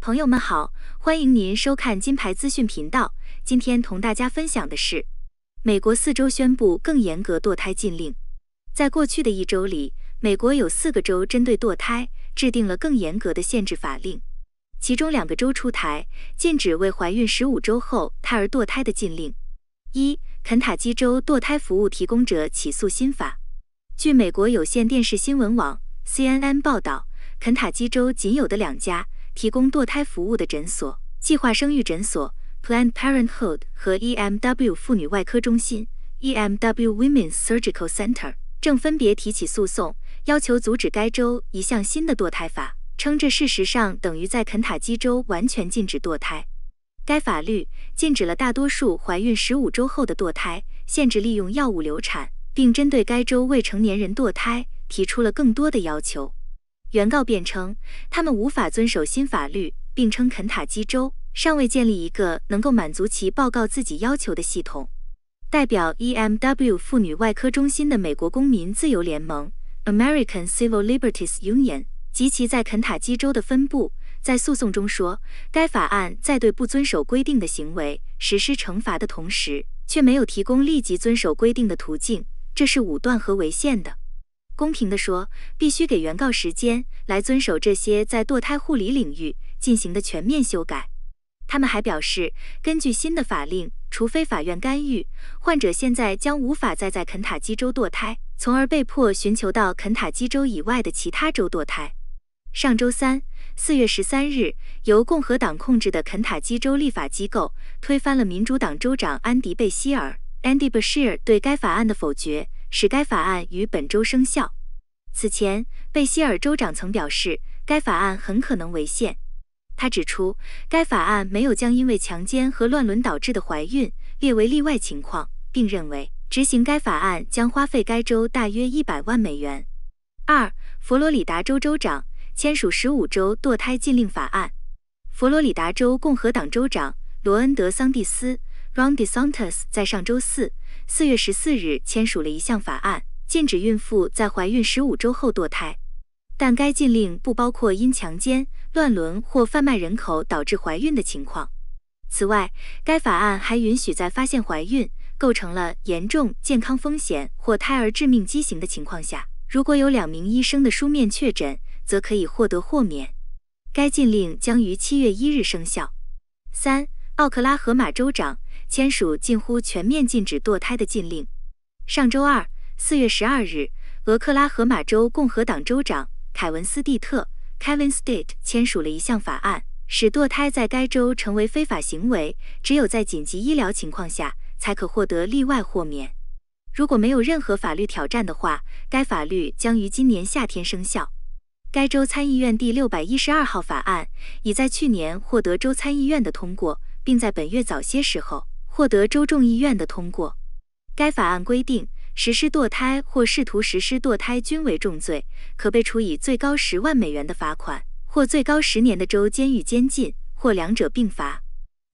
朋友们好，欢迎您收看金牌资讯频道。今天同大家分享的是，美国四周宣布更严格堕胎禁令。在过去的一周里，美国有四个州针对堕胎制定了更严格的限制法令，其中两个州出台禁止为怀孕十五周后胎儿堕胎的禁令。一、肯塔基州堕胎服务提供者起诉新法。据美国有线电视新闻网 （CNN） 报道，肯塔基州仅有的两家提供堕胎服务的诊所——计划生育诊所 （Planned Parenthood） 和 EMW 妇女外科中心 （EMW Women's Surgical Center）—— 正分别提起诉讼，要求阻止该州一项新的堕胎法，称这事实上等于在肯塔基州完全禁止堕胎。该法律禁止了大多数怀孕15周后的堕胎，限制利用药物流产。并针对该州未成年人堕胎提出了更多的要求。原告辩称，他们无法遵守新法律，并称肯塔基州尚未建立一个能够满足其报告自己要求的系统。代表 EMW 妇女外科中心的美国公民自由联盟 （American Civil Liberties Union） 及其在肯塔基州的分部在诉讼中说，该法案在对不遵守规定的行为实施惩罚的同时，却没有提供立即遵守规定的途径。这是武断和违宪的。公平地说，必须给原告时间来遵守这些在堕胎护理领域进行的全面修改。他们还表示，根据新的法令，除非法院干预，患者现在将无法再在肯塔基州堕胎，从而被迫寻求到肯塔基州以外的其他州堕胎。上周三，四月十三日，由共和党控制的肯塔基州立法机构推翻了民主党州长安迪贝希尔。Andy b a s h i r 对该法案的否决使该法案于本周生效。此前，贝希尔州长曾表示该法案很可能违宪。他指出，该法案没有将因为强奸和乱伦导致的怀孕列为例外情况，并认为执行该法案将花费该州大约一百万美元。二，佛罗里达州州长签署十五州堕胎禁令法案。佛罗里达州共和党州长罗恩·德桑蒂斯。Ron DeSantis 在上周四，四月十四日签署了一项法案，禁止孕妇在怀孕十五周后堕胎，但该禁令不包括因强奸、乱伦或贩卖人口导致怀孕的情况。此外，该法案还允许在发现怀孕构成了严重健康风险或胎儿致命畸形的情况下，如果有两名医生的书面确诊，则可以获得豁免。该禁令将于七月一日生效。三，奥克拉荷马州长。签署近乎全面禁止堕胎的禁令。上周二，四月十二日，俄克拉荷马州共和党州长凯文斯蒂特 （Kevin s t a t e 签署了一项法案，使堕胎在该州成为非法行为，只有在紧急医疗情况下才可获得例外豁免。如果没有任何法律挑战的话，该法律将于今年夏天生效。该州参议院第六百一十二号法案已在去年获得州参议院的通过，并在本月早些时候。获得州众议院的通过。该法案规定，实施堕胎或试图实施堕胎均为重罪，可被处以最高十万美元的罚款，或最高十年的州监狱监禁，或两者并罚。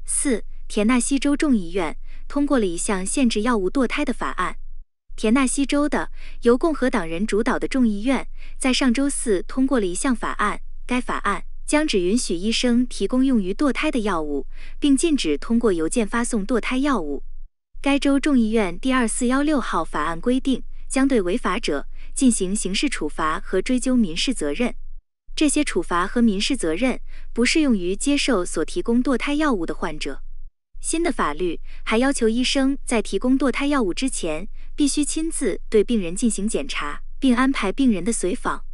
四，田纳西州众议院通过了一项限制药物堕胎的法案。田纳西州的由共和党人主导的众议院在上周四通过了一项法案。该法案。将只允许医生提供用于堕胎的药物，并禁止通过邮件发送堕胎药物。该州众议院第二四幺六号法案规定，将对违法者进行刑事处罚和追究民事责任。这些处罚和民事责任不适用于接受所提供堕胎药物的患者。新的法律还要求医生在提供堕胎药物之前，必须亲自对病人进行检查，并安排病人的随访。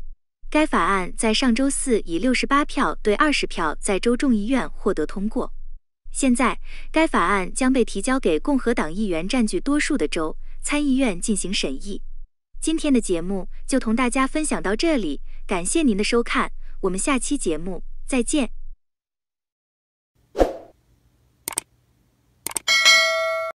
该法案在上周四以六十八票对二十票在州众议院获得通过。现在，该法案将被提交给共和党议员占据多数的州参议院进行审议。今天的节目就同大家分享到这里，感谢您的收看，我们下期节目再见。